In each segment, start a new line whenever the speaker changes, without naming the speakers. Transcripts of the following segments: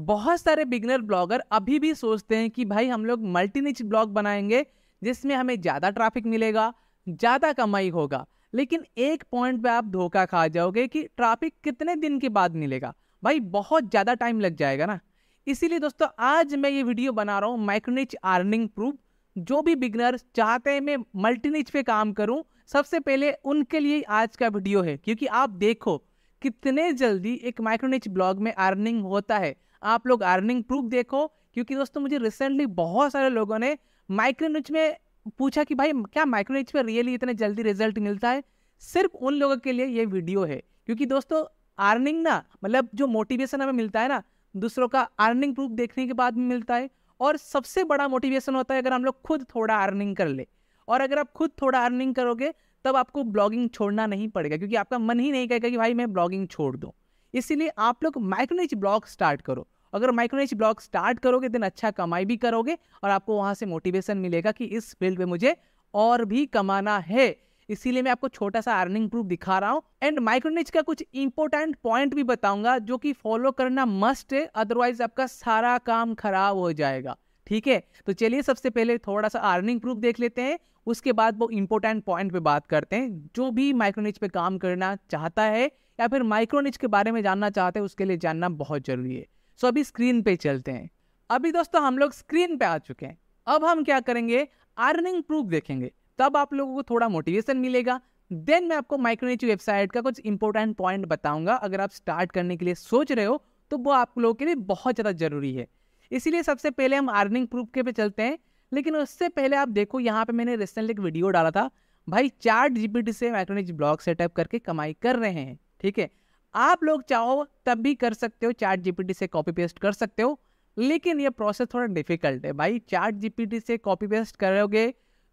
बहुत सारे beginner blogger अभी भी सोचते हैं कि भाई हम लोग मल्टीनिच ब्लॉग बनाएंगे जिसमें हमें ज़्यादा ट्रैफिक मिलेगा ज़्यादा कमाई होगा लेकिन एक पॉइंट पे आप धोखा खा जाओगे कि ट्रैफिक कितने दिन के बाद मिलेगा भाई बहुत ज़्यादा टाइम लग जाएगा ना इसीलिए दोस्तों आज मैं ये वीडियो बना रहा हूँ माइक्रोनिच अर्निंग प्रूफ जो भी बिगनर्स चाहते हैं मैं मल्टीनिच पे काम करूँ सबसे पहले उनके लिए आज का वीडियो है क्योंकि आप देखो कितने जल्दी एक माइक्रोनिच ब्लॉग में अर्निंग होता है आप लोग अर्निंग प्रूफ देखो क्योंकि दोस्तों मुझे रिसेंटली बहुत सारे लोगों ने माइक्रोनिच में पूछा कि भाई क्या माइक्रोनिच में रियली इतने जल्दी रिजल्ट मिलता है सिर्फ उन लोगों के लिए ये वीडियो है क्योंकि दोस्तों अर्निंग ना मतलब जो मोटिवेशन हमें मिलता है ना दूसरों का अर्निंग प्रूफ देखने के बाद में मिलता है और सबसे बड़ा मोटिवेशन होता है अगर हम लोग खुद थोड़ा अर्निंग कर ले और अगर आप खुद थोड़ा अर्निंग करोगे तब आपको ब्लॉगिंग छोड़ना नहीं पड़ेगा क्योंकि आपका मन ही नहीं कहेगा कि भाई मैं ब्लॉगिंग छोड़ दूँ इसीलिए आप लोग माइक्रोनिच ब्लॉग स्टार्ट करो अगर माइक्रोनिच ब्लॉग स्टार्ट करोगे दिन अच्छा कमाई भी करोगे और आपको वहाँ से मोटिवेशन मिलेगा कि इस फील्ड में मुझे और भी कमाना है इसीलिए मैं आपको छोटा सा अर्निंग प्रूफ दिखा रहा हूँ एंड माइक्रोनिच का कुछ इंपॉर्टेंट पॉइंट भी बताऊंगा जो कि फॉलो करना मस्ट है अदरवाइज आपका सारा काम खराब हो जाएगा ठीक है तो चलिए सबसे पहले थोड़ा सा अर्निंग प्रूफ देख लेते हैं उसके बाद वो इंपॉर्टेंट पॉइंट पे बात करते हैं जो भी माइक्रोनिच पे काम करना चाहता है या फिर माइक्रोनिच के बारे में जानना चाहते हैं उसके लिए जानना बहुत जरूरी है सो अभी स्क्रीन पे चलते हैं अभी दोस्तों हम लोग स्क्रीन पे आ चुके हैं अब हम क्या करेंगे अर्निंग प्रूफ देखेंगे तब आप लोगों को थोड़ा मोटिवेशन मिलेगा देन मैं आपको माइक्रोनिच वेबसाइट का कुछ इंपॉर्टेंट पॉइंट बताऊंगा अगर आप स्टार्ट करने के लिए सोच रहे हो तो वो आप लोगों के लिए बहुत ज़्यादा जरूरी है इसीलिए सबसे पहले हम अर्निंग प्रूफ के पे चलते हैं लेकिन उससे पहले आप देखो यहाँ पे मैंने रिसेंटली एक वीडियो डाला था भाई चार जीपीटी से माइक्रोनिच ब्लॉग सेटअप करके कमाई कर रहे हैं ठीक है आप लोग चाहो तब भी कर सकते हो चैट जीपीटी से कॉपी पेस्ट कर सकते हो लेकिन ये प्रोसेस थोड़ा डिफिकल्ट है भाई चैट जीपीटी से कॉपी पेस्ट करोगे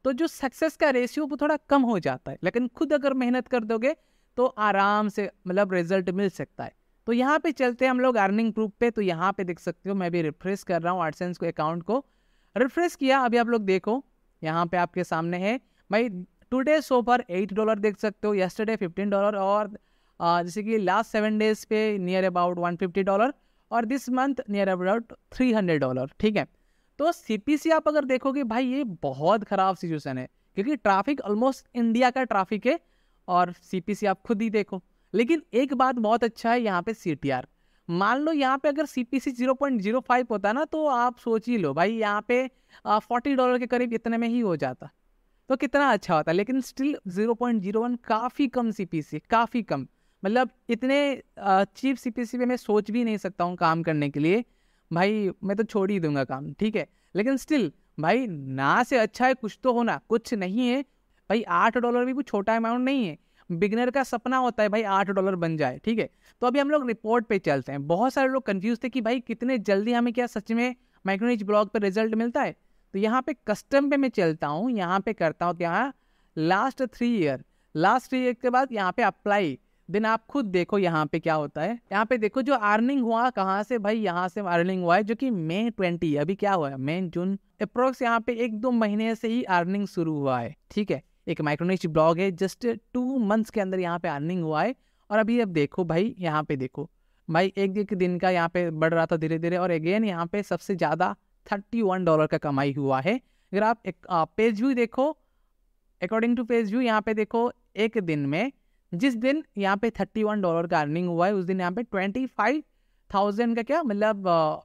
तो जो सक्सेस का रेशियो वो थोड़ा कम हो जाता है लेकिन खुद अगर मेहनत कर दोगे तो आराम से मतलब रिजल्ट मिल सकता है तो यहाँ पे चलते हैं हम लोग अर्निंग प्रूफ पे तो यहाँ पे देख सकते हो मैं भी रिफ्रेश कर रहा हूँ आर्टसेंस को अकाउंट को रिफ्रेश किया अभी आप लोग देखो यहाँ पे आपके सामने है भाई टुडे सो पर एट डॉलर देख सकते हो यस्टरडे फिफ्टीन डॉलर और जैसे कि लास्ट सेवन डेज पे near about one fifty dollar और this month near about three hundred dollar ठीक है तो सी आप अगर देखोगे भाई ये बहुत ख़राब सिचुएसन है क्योंकि ट्रैफिक ऑलमोस्ट इंडिया का ट्रैफिक है और सी आप खुद ही देखो लेकिन एक बात बहुत अच्छा है यहाँ पे सी मान लो यहाँ पे अगर C P C zero point zero five होता ना तो आप सोच ही लो भाई यहाँ पे फोर्टी डॉलर के करीब इतने में ही हो जाता तो कितना अच्छा होता लेकिन still zero point zero one काफ़ी कम सी पी सी काफ़ी कम मतलब इतने चीप सीपीसी पे मैं सोच भी नहीं सकता हूँ काम करने के लिए भाई मैं तो छोड़ ही दूंगा काम ठीक है लेकिन स्टिल भाई ना से अच्छा है कुछ तो होना कुछ नहीं है भाई आठ डॉलर भी कुछ छोटा अमाउंट नहीं है बिगनर का सपना होता है भाई आठ डॉलर बन जाए ठीक है तो अभी हम लोग रिपोर्ट पे चलते हैं बहुत सारे लोग कंफ्यूज थे कि भाई कितने जल्दी हमें क्या सच में माइक्रोनिज ब्लॉग पर रिजल्ट मिलता है तो यहाँ पे कस्टम पे मैं चलता हूँ यहाँ पे करता हूँ क्या last three year last three year के बाद यहाँ पे अप्लाई देन आप खुद देखो यहाँ पे क्या होता है यहाँ पे देखो जो अर्निंग हुआ कहाँ से भाई यहाँ से अर्निंग हुआ है जो कि मे ट्वेंटी अभी क्या हुआ है मे जून अप्रोक्स यहाँ पे एक दो महीने से ही अर्निंग शुरू हुआ है ठीक है एक माइक्रोनिक्स ब्लॉग है जस्ट टू मंथ्स के अंदर यहाँ पे अर्निंग हुआ है और अभी अब देखो भाई यहाँ पे देखो भाई एक एक दिन का यहाँ पे बढ़ रहा था धीरे धीरे और अगेन यहाँ पे सबसे ज़्यादा थर्टी वन डॉलर का कमाई हुआ है अगर आप एक पेज व्यू देखो अकॉर्डिंग टू पेज व्यू यहाँ पे देखो एक दिन में जिस दिन यहाँ पे थर्टी वन डॉलर का अर्निंग हुआ है उस दिन यहाँ पे ट्वेंटी फाइव थाउजेंड का क्या मतलब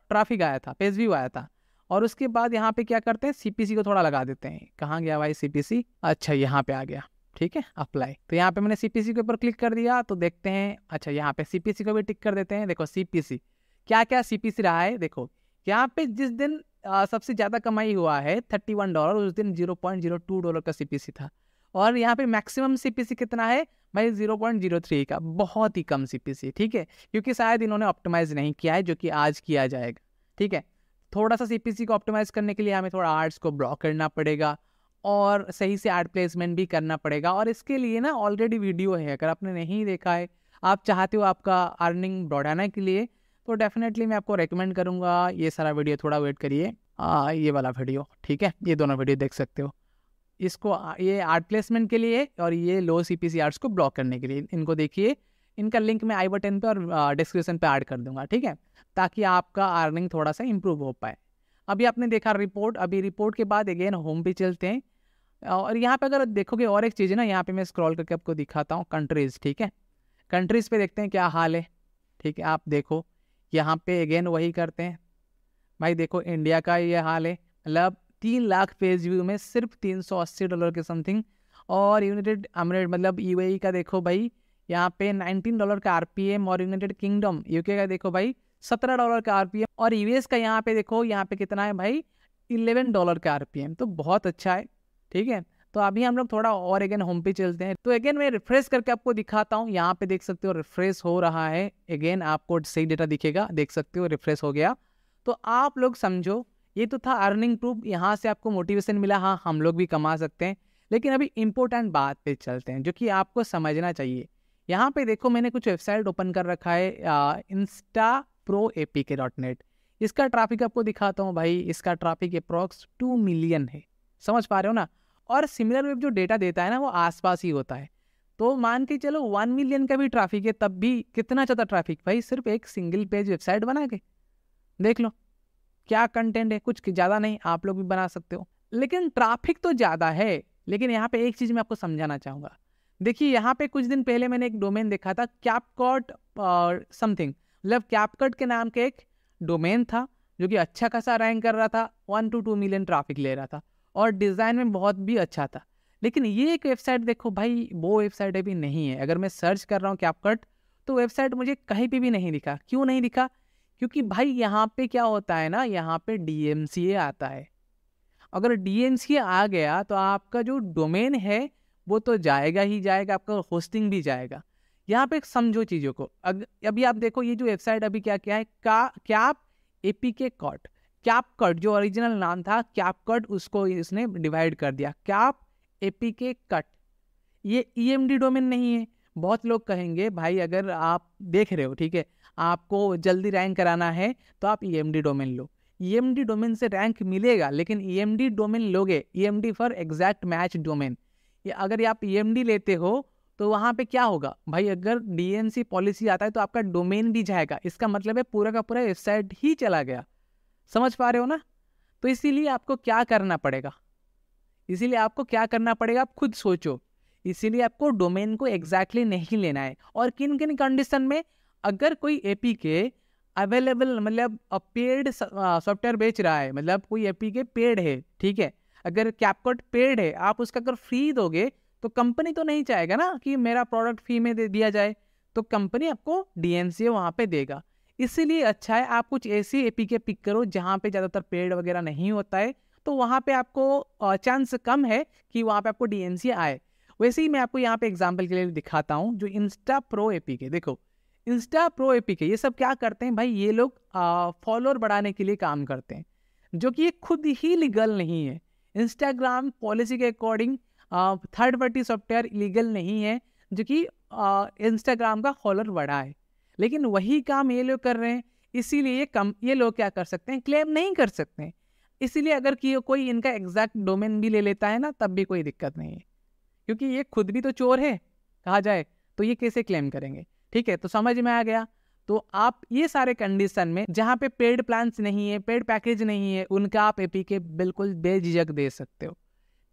ट्रैफिक आया था पेज व्यू आया था और उसके बाद यहाँ पे क्या करते हैं सी को थोड़ा लगा देते हैं कहाँ गया भाई सी अच्छा यहाँ पे आ गया ठीक है अप्लाई तो यहाँ पे मैंने सी के ऊपर क्लिक कर दिया तो देखते हैं अच्छा यहाँ पे सी को भी टिक कर देते हैं देखो सी क्या क्या सी रहा है देखो यहाँ पे जिस दिन आ, सबसे ज़्यादा कमाई हुआ है थर्टी वन डॉलर उस दिन zero point zero two dollar का सी था और यहाँ पे मैक्सिमम सीपीसी कितना है भाई जीरो जीरो पॉइंट थ्री का बहुत ही कम सीपीसी ठीक है क्योंकि शायद इन्होंने ऑप्टिमाइज नहीं किया है जो कि आज किया जाएगा ठीक है थोड़ा सा सीपीसी को ऑप्टिमाइज करने के लिए हमें थोड़ा आर्ट्स को ब्लॉक करना पड़ेगा और सही से आर्ट प्लेसमेंट भी करना पड़ेगा और इसके लिए ना ऑलरेडी वीडियो है अगर आपने नहीं देखा है आप चाहते हो आपका अर्निंग बढ़ाने के लिए तो डेफिनेटली मैं आपको रेकमेंड करूँगा ये सारा वीडियो थोड़ा वेट करिए ये वाला वीडियो ठीक है ये दोनों वीडियो देख सकते हो इसको ये आर्ट प्लेसमेंट के लिए और ये लो सी पी सी आर्ट्स को ब्लॉक करने के लिए इनको देखिए इनका लिंक मैं आई बटन पे और डिस्क्रिप्शन पे ऐड कर दूंगा ठीक है ताकि आपका अर्निंग थोड़ा सा इम्प्रूव हो पाए अभी आपने देखा रिपोर्ट अभी रिपोर्ट के बाद अगेन होम पे चलते हैं और यहाँ पे अगर देखोगे और एक चीज़ है ना यहाँ पे मैं स्क्रॉल करके आपको दिखाता हूँ कंट्रीज़ ठीक है कंट्रीज़ पे देखते हैं क्या हाल है ठीक है आप देखो यहाँ पे अगेन वही करते हैं भाई देखो इंडिया का ये हाल है मतलब तीन लाख पेज व्यू में सिर्फ तीन सौ अस्सी डॉलर के समथिंग और यूनाइटेड अमरेट मतलब यू e का देखो भाई यहाँ पे नाइनटीन डॉलर का आरपीएम और यूनाइटेड किंगडम यूके का देखो भाई सत्रह डॉलर का आर और यूएस का यहाँ पे देखो यहाँ पे कितना है भाई इलेवन डॉलर का आर तो बहुत अच्छा है ठीक है तो अभी हम लोग थोड़ा और अगेन होम पे चलते हैं तो अगेन मैं रिफ्रेश करके आपको दिखाता हूँ यहाँ पे देख सकते हो रिफ्रेश हो रहा है अगेन आपको सही डेटा दिखेगा देख सकते हो रिफ्रेश हो गया तो आप लोग समझो ये तो था अर्निंग प्रूफ यहाँ से आपको मोटिवेशन मिला हाँ हम लोग भी कमा सकते हैं लेकिन अभी इम्पोर्टेंट बात पे चलते हैं जो कि आपको समझना चाहिए यहाँ पे देखो मैंने कुछ वेबसाइट ओपन कर रखा है Insta pro A P K dot net इसका ट्रैफिक आपको दिखाता हूँ भाई इसका ट्रैफिक अप्रॉक्स टू मिलियन है समझ पा रहे हो ना और सिमिलर वेब जो डेटा देता है ना वो आसपास ही होता है तो मान के चलो वन मिलियन का भी ट्रैफिक है तब भी कितना ज़्यादा ट्रैफिक भाई सिर्फ एक सिंगल पेज वेबसाइट बना के देख लो क्या कंटेंट है कुछ ज़्यादा नहीं आप लोग भी बना सकते हो लेकिन ट्रैफिक तो ज़्यादा है लेकिन यहाँ पे एक चीज़ मैं आपको समझाना चाहूँगा देखिए यहाँ पे कुछ दिन पहले मैंने एक डोमेन देखा था कैपकॉट समथिंग मतलब कैपकट के नाम के एक डोमेन था जो कि अच्छा खासा रैंक कर रहा था one two two million traffic ले रहा था और डिज़ाइन में बहुत भी अच्छा था लेकिन ये एक वेबसाइट देखो भाई वो वेबसाइट अभी नहीं है अगर मैं सर्च कर रहा हूँ कैपकट तो वेबसाइट मुझे कहीं पर भी नहीं दिखा क्यों नहीं दिखा क्योंकि भाई यहाँ पे क्या होता है ना यहाँ पे डीएमसीए आता है अगर डीएमसीए आ गया तो आपका जो डोमेन है वो तो जाएगा ही जाएगा आपका होस्टिंग भी जाएगा यहाँ पे समझो चीज़ों को अग, अभी आप देखो ये जो वेबसाइट अभी क्या क्या है का ए एपी के कॉट कैप कट जो ओरिजिनल नाम था कैप कट उसको इसने डिवाइड कर दिया कैप एपी के कट ये ई e डोमेन नहीं है बहुत लोग कहेंगे भाई अगर आप देख रहे हो ठीक है आपको जल्दी रैंक कराना है तो आप ई e डोमेन लो ई e डोमेन से रैंक मिलेगा लेकिन ई e डोमेन लोगे E for exact match domain ये अगर आप ई लेते हो तो वहाँ पे क्या होगा भाई अगर सी पॉलिसी आता है तो आपका डोमेन भी जाएगा इसका मतलब है पूरा का पूरा वेबसाइट ही चला गया समझ पा रहे हो ना तो इसीलिए आपको क्या करना पड़ेगा इसीलिए आपको क्या करना पड़ेगा आप खुद सोचो इसीलिए आपको डोमेन को एग्जैक्टली exactly नहीं लेना है और किन किन कंडीशन में अगर कोई ए के अवेलेबल मतलब पेड सॉफ्टवेयर बेच रहा है मतलब कोई ए के पेड है ठीक है अगर कैपकोट पेड है आप उसका अगर फ्री दोगे तो कंपनी तो नहीं चाहेगा ना कि मेरा प्रोडक्ट फ्री में दे दिया जाए तो कंपनी आपको डी एन सी वहाँ पर देगा इसीलिए अच्छा है आप कुछ ऐसी ए के पिक करो जहाँ पे ज़्यादातर पेड वगैरह नहीं होता है तो वहाँ पे आपको चांस कम है कि वहाँ पे आपको डी आए वैसे ही मैं आपको यहाँ पे एग्जाम्पल के लिए दिखाता हूँ जो इंस्टा प्रो ए देखो इंस्टा प्रो एपिक है ये सब क्या करते हैं भाई ये लोग फॉलोअर बढ़ाने के लिए काम करते हैं जो कि ये खुद ही लीगल नहीं है इंस्टाग्राम पॉलिसी के according third party software legal नहीं है जो कि इंस्टाग्राम का फॉलोअर बढ़ा है लेकिन वही काम ये लोग कर रहे हैं इसीलिए ये कम ये लोग क्या कर सकते हैं क्लेम नहीं कर सकते हैं इसीलिए अगर कि कोई इनका एग्जैक्ट डोमेन भी ले लेता है ना तब भी कोई दिक्कत नहीं है क्योंकि ये खुद भी तो चोर है कहा जाए तो ये कैसे क्लेम करेंगे ठीक है तो समझ में आ गया तो आप ये सारे कंडीशन में जहाँ पे पेड प्लांट्स नहीं है पेड पैकेज नहीं है उनका आप एपी के बिल्कुल बेझिझक दे सकते हो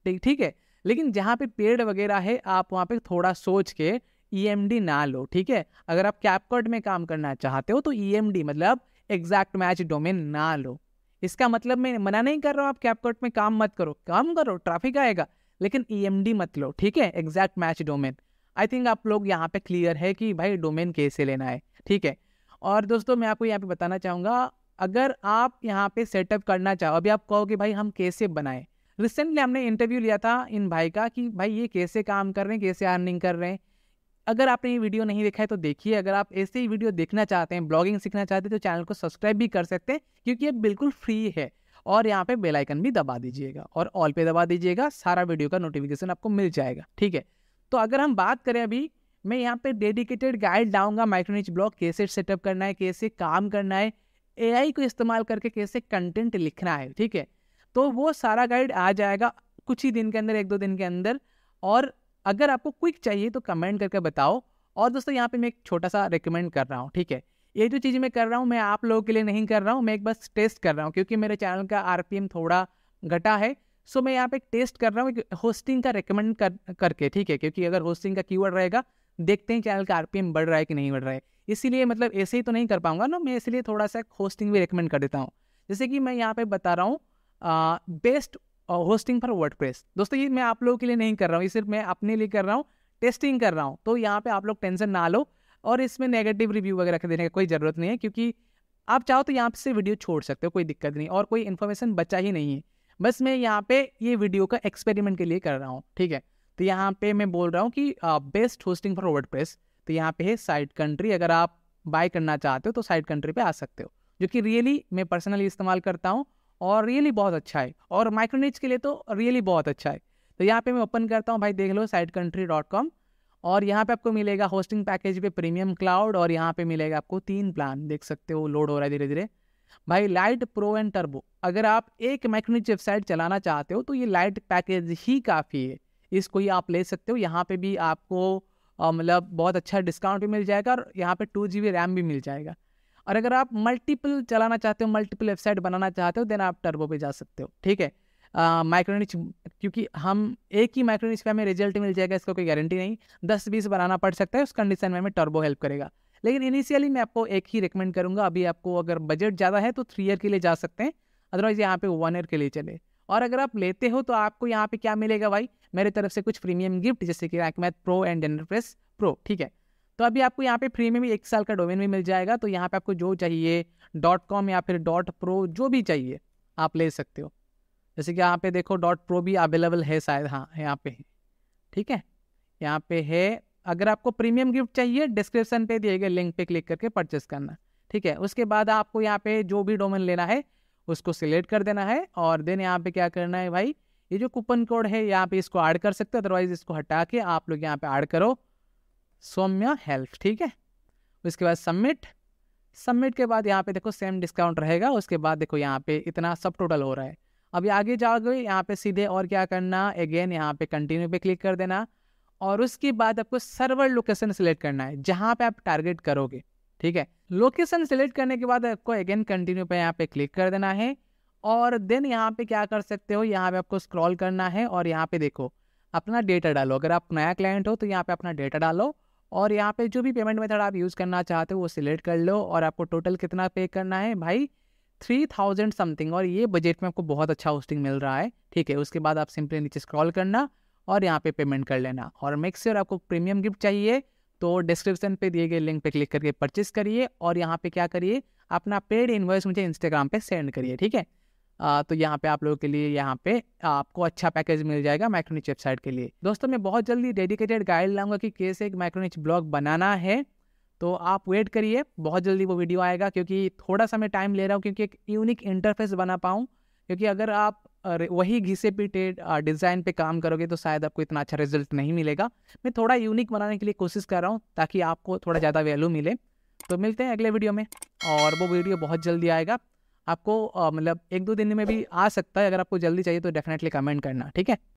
ठीक ठीक है लेकिन जहाँ पे पेड वगैरह है आप वहाँ पे थोड़ा सोच के ई e ना लो ठीक है अगर आप कैपकॉट में काम करना चाहते हो तो ई e मतलब एग्जैक्ट मैच डोमेन ना लो इसका मतलब मैं मना नहीं कर रहा हूँ आप कैपकॉट में काम मत करो काम करो ट्रैफिक आएगा लेकिन ई e मत लो ठीक है exact match domain I think आप लोग यहाँ पे क्लियर है कि भाई डोमेन कैसे लेना है ठीक है और दोस्तों मैं आपको यहाँ पे बताना चाहूँगा अगर आप यहाँ पे सेटअप करना चाहो अभी आप कहो कि भाई हम कैसे बनाएं रिसेंटली हमने इंटरव्यू लिया था इन भाई का कि भाई ये कैसे काम कर रहे हैं कैसे अर्निंग कर रहे हैं अगर आपने ये वीडियो नहीं देखा है तो देखिए अगर आप ऐसे ही वीडियो देखना चाहते हैं ब्लॉगिंग सीखना चाहते हैं तो चैनल को सब्सक्राइब भी कर सकते हैं क्योंकि ये बिल्कुल फ्री है और यहाँ पे बेल आइकन भी दबा दीजिएगा और ऑल पे दबा दीजिएगा सारा वीडियो का नोटिफिकेशन आपको मिल जाएगा ठीक है तो अगर हम बात करें अभी मैं यहाँ पे डेडिकेटेड गाइड लाऊंगा माइक्रोनिच ब्लॉग कैसे सेटअप करना है कैसे काम करना है ए को इस्तेमाल करके कैसे कंटेंट लिखना है ठीक है तो वो सारा गाइड आ जाएगा कुछ ही दिन के अंदर एक दो दिन के अंदर और अगर आपको क्विक चाहिए तो कमेंट करके बताओ और दोस्तों यहाँ पे मैं एक छोटा सा रिकमेंड कर रहा हूँ ठीक है ये जो चीज़ मैं कर रहा हूँ मैं आप लोगों के लिए नहीं कर रहा हूँ मैं एक बस टेस्ट कर रहा हूँ क्योंकि मेरे चैनल का आर थोड़ा घटा है सो मैं यहाँ पे टेस्ट कर रहा हूँ होस्टिंग का रिकमेंड कर करके ठीक है क्योंकि अगर होस्टिंग का कीवर्ड रहेगा देखते हैं चैनल का आर बढ़ रहा है कि नहीं बढ़ रहा है इसीलिए मतलब ऐसे ही तो नहीं कर पाऊंगा ना मैं इसलिए थोड़ा सा होस्टिंग भी रिकमेंड कर देता हूँ जैसे कि मैं यहाँ पे बता रहा हूँ बेस्ट होस्टिंग फॉर वर्ड दोस्तों ये मैं आप लोगों के लिए नहीं कर रहा हूँ ये सिर्फ मैं अपने लिए कर रहा हूँ टेस्टिंग कर रहा हूँ तो यहाँ पे आप लोग टेंशन ना लो और इसमें नेगेटिव रिव्यू वगैरह रख देने का कोई ज़रूरत नहीं है क्योंकि आप चाहो तो यहाँ से वीडियो छोड़ सकते हो कोई दिक्कत नहीं और कोई इन्फॉर्मेशन बचा ही नहीं है बस मैं यहाँ पे ये वीडियो का एक्सपेरिमेंट के लिए कर रहा हूँ ठीक है तो यहाँ पे मैं बोल रहा हूँ कि बेस्ट होस्टिंग फॉर वर्ड तो यहाँ पे है साइड कंट्री अगर आप बाय करना चाहते हो तो साइड कंट्री पे आ सकते हो जो कि रियली मैं पर्सनली इस्तेमाल करता हूँ और रियली बहुत अच्छा है और माइक्रोनिच के लिए तो रियली बहुत अच्छा है तो यहाँ पे मैं ओपन करता हूँ भाई देख लो साइड कंट्री डॉट कॉम और यहाँ पे आपको मिलेगा होस्टिंग पैकेज पे प्रीमियम क्लाउड और यहाँ पे मिलेगा आपको तीन प्लान देख सकते हो लोड हो रहा है धीरे धीरे भाई लाइट प्रो एंड टर्बो अगर आप एक मैकनिक वेबसाइट चलाना चाहते हो तो ये लाइट पैकेज ही काफ़ी है इसको ही आप ले सकते हो यहाँ पे भी आपको मतलब बहुत अच्छा डिस्काउंट भी मिल जाएगा और यहाँ पे टू जी बी रैम भी मिल जाएगा और अगर आप मल्टीपल चलाना चाहते हो मल्टीपल वेबसाइट बनाना चाहते हो देन आप टर्बो पे जा सकते हो ठीक है माइक्रोनिच क्योंकि हम एक ही माइक्रोनिच पे हमें रिजल्ट मिल जाएगा इसका कोई गारंटी नहीं दस बीस बनाना पड़ सकता है उस कंडीशन में हमें टर्बो हेल्प करेगा लेकिन इनिशियली मैं आपको एक ही रिकमेंड करूँगा अभी आपको अगर बजट ज़्यादा है तो थ्री ईयर के लिए जा सकते हैं अदरवाइज़ यहाँ पे वन ईयर के लिए चले और अगर आप लेते हो तो आपको यहाँ पे क्या मिलेगा भाई मेरे तरफ से कुछ प्रीमियम गिफ्ट जैसे कि rank math pro and press pro ठीक है तो अभी आपको यहाँ पे फ्री में भी एक साल का डोमेन भी मिल जाएगा तो यहाँ पे आपको जो चाहिए डॉट कॉम या फिर डॉट प्रो जो भी चाहिए आप ले सकते हो जैसे कि यहाँ पे देखो डॉट प्रो भी अवेलेबल है शायद हाँ यहाँ पे ठीक है यहाँ पे है अगर आपको प्रीमियम गिफ्ट चाहिए डिस्क्रिप्शन पे दिए गए लिंक पे क्लिक करके परचेस करना ठीक है उसके बाद आपको यहाँ पे जो भी डोमेन लेना है उसको सिलेक्ट कर देना है और देन यहाँ पे क्या करना है भाई ये जो कूपन कोड है यहाँ पे इसको ऐड कर सकते हो अदरवाइज इसको हटा के आप लोग यहाँ पे ऐड करो सौम्या हेल्थ ठीक है उसके बाद सबमिट सबमिट के बाद यहाँ पे देखो सेम डिस्काउंट रहेगा उसके बाद देखो यहाँ पे इतना सब टोटल हो रहा है अभी आगे जाओगे यहाँ पे सीधे और क्या करना अगेन यहाँ पे कंटिन्यू पे क्लिक कर देना और उसके बाद आपको सर्वर लोकेशन सिलेक्ट करना है जहाँ पे आप टारगेट करोगे ठीक है लोकेशन सिलेक्ट करने के बाद आपको अगेन कंटिन्यू पे यहाँ पे क्लिक कर देना है और देन यहाँ पे क्या कर सकते हो यहाँ पे आपको स्क्रॉल करना है और यहाँ पे देखो अपना डेटा डालो अगर आप नया क्लाइंट हो तो यहाँ पे अपना डेटा डालो और यहाँ पे जो भी पेमेंट मेथड आप यूज़ करना चाहते हो वो सिलेक्ट कर लो और आपको टोटल कितना पे करना है भाई थ्री थाउजेंड समथिंग और ये बजट में आपको बहुत अच्छा होस्टिंग मिल रहा है ठीक है उसके बाद आप सिंपली नीचे स्क्रॉल करना और यहाँ पे पेमेंट कर लेना और मेक श्योर आपको प्रीमियम गिफ्ट चाहिए तो डिस्क्रिप्शन पे दिए गए लिंक पे क्लिक करके परचेस करिए और यहाँ पे क्या करिए अपना पेड इन्वॉइस मुझे इंस्टाग्राम पे सेंड करिए ठीक है आ, तो यहाँ पे आप लोगों के लिए यहाँ पे आपको अच्छा पैकेज मिल जाएगा माइक्रोनिच वेबसाइट के लिए दोस्तों मैं बहुत जल्दी डेडिकेटेड गाइड लाऊंगा कि कैसे एक माइक्रोनिच ब्लॉग बनाना है तो आप वेट करिए बहुत जल्दी वो वीडियो आएगा क्योंकि थोड़ा सा मैं टाइम ले रहा हूँ क्योंकि एक यूनिक इंटरफेस बना पाऊँ क्योंकि अगर आप और वही घिसे पीटे डिज़ाइन पे काम करोगे तो शायद आपको इतना अच्छा रिजल्ट नहीं मिलेगा मैं थोड़ा यूनिक बनाने के लिए कोशिश कर रहा हूँ ताकि आपको थोड़ा ज़्यादा वैल्यू मिले तो मिलते हैं अगले वीडियो में और वो वीडियो बहुत जल्दी आएगा आपको मतलब एक दो दिन में भी आ सकता है अगर आपको जल्दी चाहिए तो डेफिनेटली कमेंट करना ठीक है